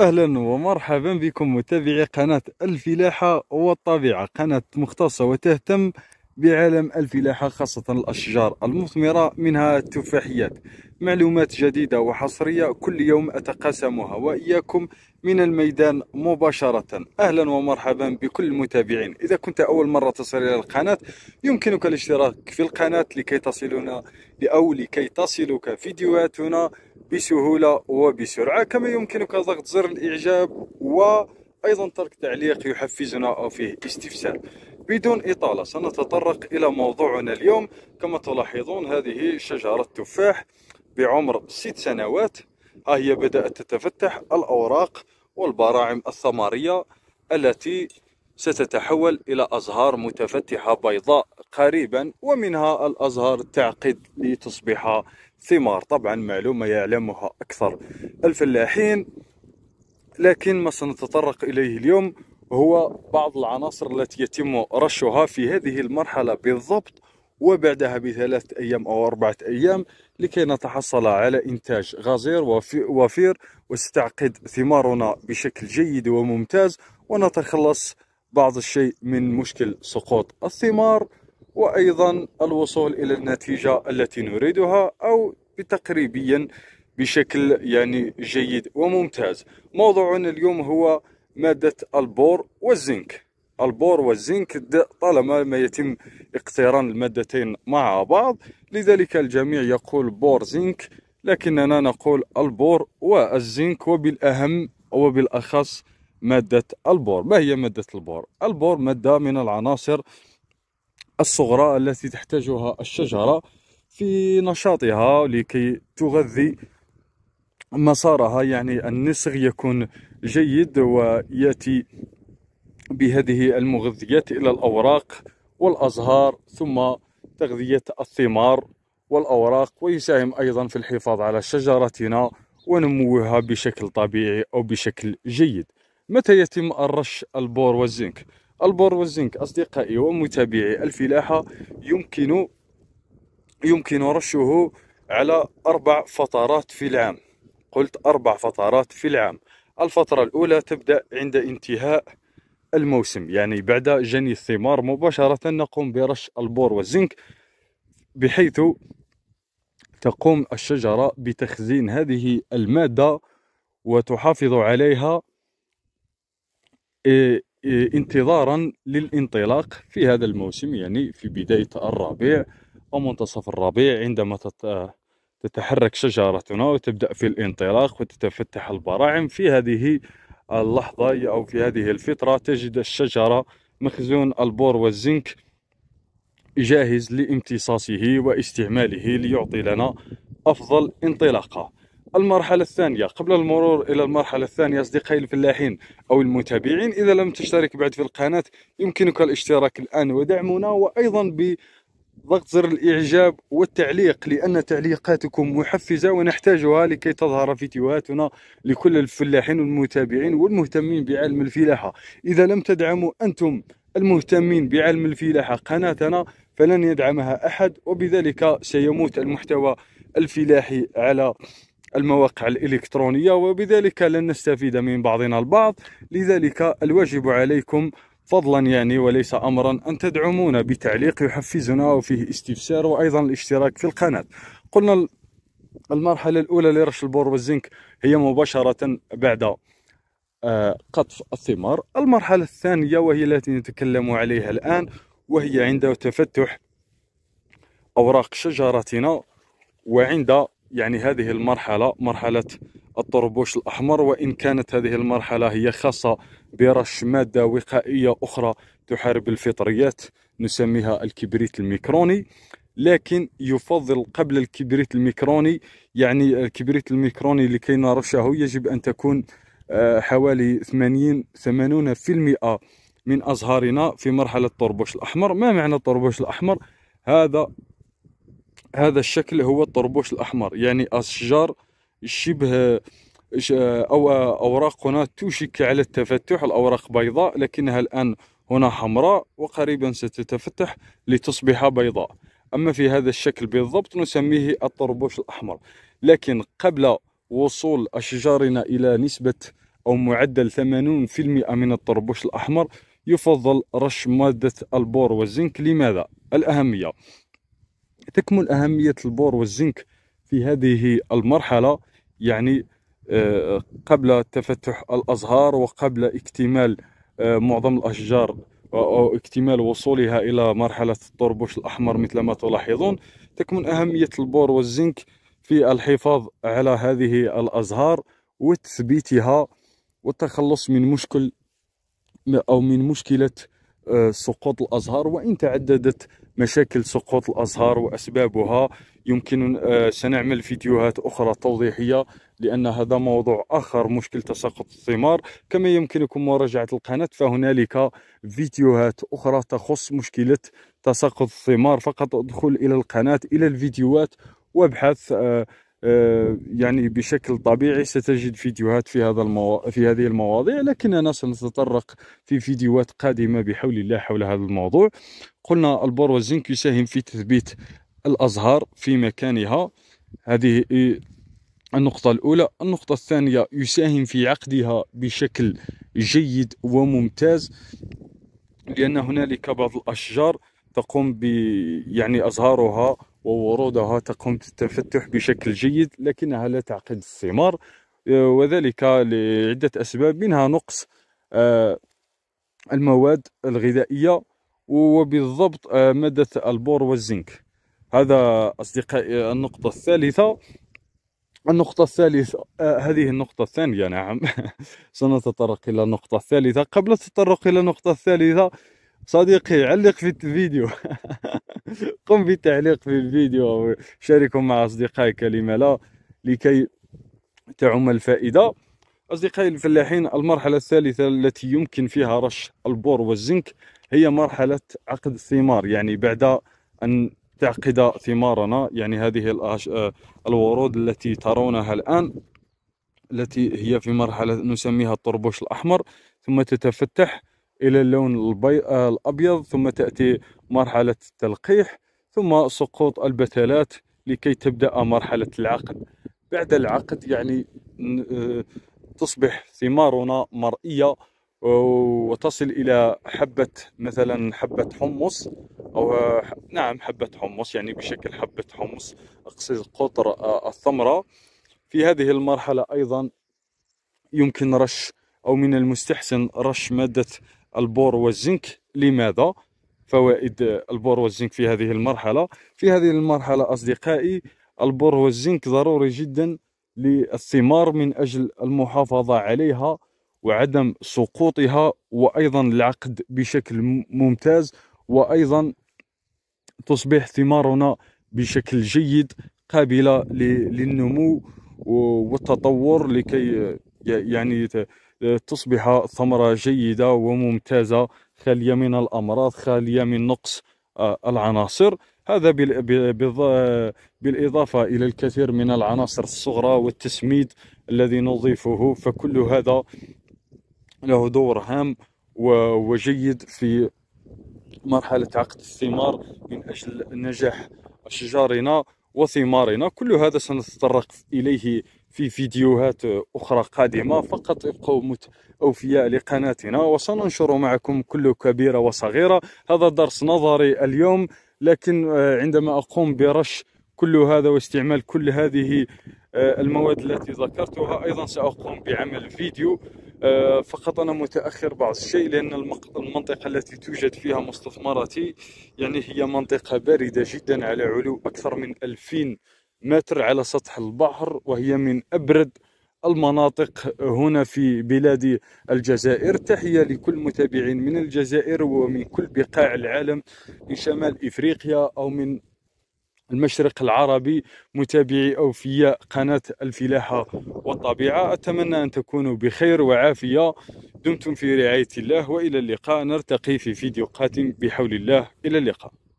اهلا ومرحبا بكم متابعي قناه الفلاحه والطبيعه قناه مختصه وتهتم بعالم الفلاحه خاصه الاشجار المثمره منها التفاحيات معلومات جديده وحصريه كل يوم اتقاسمها واياكم من الميدان مباشره اهلا ومرحبا بكل المتابعين اذا كنت اول مره تصل الى القناه يمكنك الاشتراك في القناه لكي تصلنا او لكي تصلك فيديوهاتنا بسهولة وبسرعة كما يمكنك ضغط زر الإعجاب وأيضا ترك تعليق يحفزنا أو فيه استفسار بدون إطالة سنتطرق إلى موضوعنا اليوم كما تلاحظون هذه شجرة تفاح بعمر ست سنوات ها هي بدأت تتفتح الأوراق والبراعم الثمرية التي ستتحول إلى أزهار متفتحة بيضاء قريبا ومنها الأزهار تعقد لتصبح ثمار طبعا معلومة يعلمها أكثر الفلاحين لكن ما سنتطرق إليه اليوم هو بعض العناصر التي يتم رشها في هذه المرحلة بالضبط وبعدها بثلاثة أيام أو أربعة أيام لكي نتحصل على إنتاج غزير وفير وستعقد ثمارنا بشكل جيد وممتاز ونتخلص بعض الشيء من مشكل سقوط الثمار وأيضا الوصول إلى النتيجة التي نريدها أو بتقريبيا بشكل يعني جيد وممتاز موضوعنا اليوم هو مادة البور والزنك البور والزنك طالما ما يتم اقتران المادتين مع بعض لذلك الجميع يقول بور زنك لكننا نقول البور والزنك وبالأهم وبالأخص مادة البور ما هي مادة البور؟ البور مادة من العناصر الصغرى التي تحتاجها الشجرة في نشاطها لكي تغذي مسارها يعني النسغ يكون جيد ويأتي بهذه المغذيات إلى الأوراق والأزهار ثم تغذية الثمار والأوراق ويساهم أيضا في الحفاظ على شجرتنا ونموها بشكل طبيعي أو بشكل جيد متى يتم الرش البور والزنك البور والزنك أصدقائي ومتابعي الفلاحة يمكن يمكن رشه على أربع فترات في العام قلت أربع فترات في العام الفترة الأولى تبدأ عند انتهاء الموسم يعني بعد جني الثمار مباشرة نقوم برش البور والزنك بحيث تقوم الشجرة بتخزين هذه المادة وتحافظ عليها إيه، إيه، انتظارا للانطلاق في هذا الموسم يعني في بداية الربيع ومنتصف الربيع عندما تتحرك شجرتنا وتبدأ في الانطلاق وتتفتح البراعم في هذه اللحظة أو في هذه الفترة تجد الشجرة مخزون البور والزنك جاهز لامتصاصه واستعماله ليعطي لنا أفضل انطلاقة المرحلة الثانية قبل المرور إلى المرحلة الثانية أصدقائي الفلاحين أو المتابعين إذا لم تشترك بعد في القناة يمكنك الاشتراك الآن ودعمنا وأيضا بضغط زر الإعجاب والتعليق لأن تعليقاتكم محفزة ونحتاجها لكي تظهر فيديوهاتنا لكل الفلاحين والمتابعين والمهتمين بعلم الفلاحة إذا لم تدعموا أنتم المهتمين بعلم الفلاحة قناتنا فلن يدعمها أحد وبذلك سيموت المحتوى الفلاحي على المواقع الإلكترونية وبذلك لن نستفيد من بعضنا البعض لذلك الواجب عليكم فضلا يعني وليس امرا ان تدعمونا بتعليق يحفزنا وفيه استفسار وايضا الاشتراك في القناه قلنا المرحله الاولى لرش البور والزنك هي مباشره بعد آه، قطف الثمار المرحله الثانيه وهي التي نتكلم عليها الان وهي عند تفتح اوراق شجرتنا وعند يعني هذه المرحلة مرحلة الطربوش الأحمر وإن كانت هذه المرحلة هي خاصة برش مادة وقائية أخرى تحارب الفطريات نسميها الكبريت الميكروني لكن يفضل قبل الكبريت الميكروني يعني الكبريت الميكروني لكي نرشه يجب أن تكون آه، حوالي 80 80% من أزهارنا في مرحلة الطربوش الأحمر ما معنى الطربوش الأحمر؟ هذا هذا الشكل هو الطربوش الأحمر يعني أشجار شبه أو اوراقنا توشك على التفتح الأوراق بيضاء لكنها الآن هنا حمراء وقريبا ستتفتح لتصبح بيضاء أما في هذا الشكل بالضبط نسميه الطربوش الأحمر لكن قبل وصول أشجارنا إلى نسبة أو معدل 80% من الطربوش الأحمر يفضل رش مادة البور والزنك لماذا؟ الأهمية تكمن أهمية البور والزنك في هذه المرحلة يعني آه، قبل تفتح الأزهار وقبل اكتمال آه، معظم الأشجار أو اكتمال وصولها إلى مرحلة الطربوش الأحمر مثل ما تلاحظون تكمن أهمية البور والزنك في الحفاظ على هذه الأزهار وتثبيتها والتخلص من مشكل أو من مشكلة آه، سقوط الأزهار وإن تعددت مشاكل سقوط الأزهار وأسبابها يمكن آه، سنعمل فيديوهات أخرى توضيحية لأن هذا موضوع آخر مشكل تساقط الثمار كما يمكنكم مراجعة القناة فهنالك فيديوهات أخرى تخص مشكلة تساقط الثمار فقط ادخل إلى القناة إلى الفيديوهات وابحث آه، آه، يعني بشكل طبيعي ستجد فيديوهات في هذا المو... في هذه المواضيع لكننا سنتطرق في فيديوهات قادمة بحول الله حول هذا الموضوع قلنا البور والزنك يساهم في تثبيت الأزهار في مكانها هذه النقطة الأولى النقطة الثانية يساهم في عقدها بشكل جيد وممتاز لأن هنالك بعض الأشجار تقوم ب يعني أزهارها وورودها تقوم بالتفتح بشكل جيد لكنها لا تعقد الثمار آه، وذلك لعدة أسباب منها نقص آه، المواد الغذائية وبالضبط آه، مادة البور والزنك هذا أصدقائي النقطة الثالثة النقطة الثالثة آه هذه النقطة الثانية نعم سنتطرق إلى النقطة الثالثة قبل التطرق إلى النقطة الثالثة صديقي علق في الفيديو قم بالتعليق في الفيديو أو شاركه مع أصدقائك لما لا لكي تعم الفائدة أصدقائي الفلاحين المرحلة الثالثة التي يمكن فيها رش البور والزنك هي مرحلة عقد الثمار يعني بعد أن تعقد ثمارنا يعني هذه الورود التي ترونها الآن التي هي في مرحلة نسميها الطربوش الأحمر ثم تتفتح الى اللون آه، الابيض ثم تاتي مرحله التلقيح ثم سقوط البتلات لكي تبدا مرحله العقد بعد العقد يعني آه، تصبح ثمارنا مرئيه وتصل الى حبه مثلا حبه حمص او آه، نعم حبه حمص يعني بشكل حبه حمص اقصد قطر الثمره في هذه المرحله ايضا يمكن رش او من المستحسن رش ماده البور والزنك لماذا فوائد البور والزنك في هذه المرحلة في هذه المرحلة أصدقائي البور والزنك ضروري جدا للثمار من أجل المحافظة عليها وعدم سقوطها وأيضا العقد بشكل ممتاز وأيضا تصبح ثمارنا بشكل جيد قابلة للنمو والتطور لكي يعني تصبح ثمرة جيدة وممتازة خالية من الأمراض خالية من نقص آه، العناصر هذا بالإضافة إلى الكثير من العناصر الصغرى والتسميد الذي نضيفه فكل هذا له دور هام وجيد في مرحلة عقد الثمار من أجل نجاح أشجارنا وثمارنا كل هذا سنتطرق إليه في فيديوهات أخرى قادمة فقط ابقوا مت... أوفياء لقناتنا وسننشر معكم كل كبيرة وصغيرة هذا درس نظري اليوم لكن آه، عندما أقوم برش كل هذا واستعمال كل هذه آه، المواد التي ذكرتها أيضا سأقوم بعمل فيديو آه، فقط أنا متأخر بعض الشيء لأن المنطقة التي توجد فيها مستثمراتي يعني هي منطقة باردة جدا على علو أكثر من 2000 متر على سطح البحر وهي من أبرد المناطق هنا في بلاد الجزائر تحية لكل متابعين من الجزائر ومن كل بقاع العالم من شمال إفريقيا أو من المشرق العربي متابعي أوفياء قناة الفلاحة والطبيعة أتمنى أن تكونوا بخير وعافية دمتم في رعاية الله وإلى اللقاء نرتقي في فيديو قادم بحول الله إلى اللقاء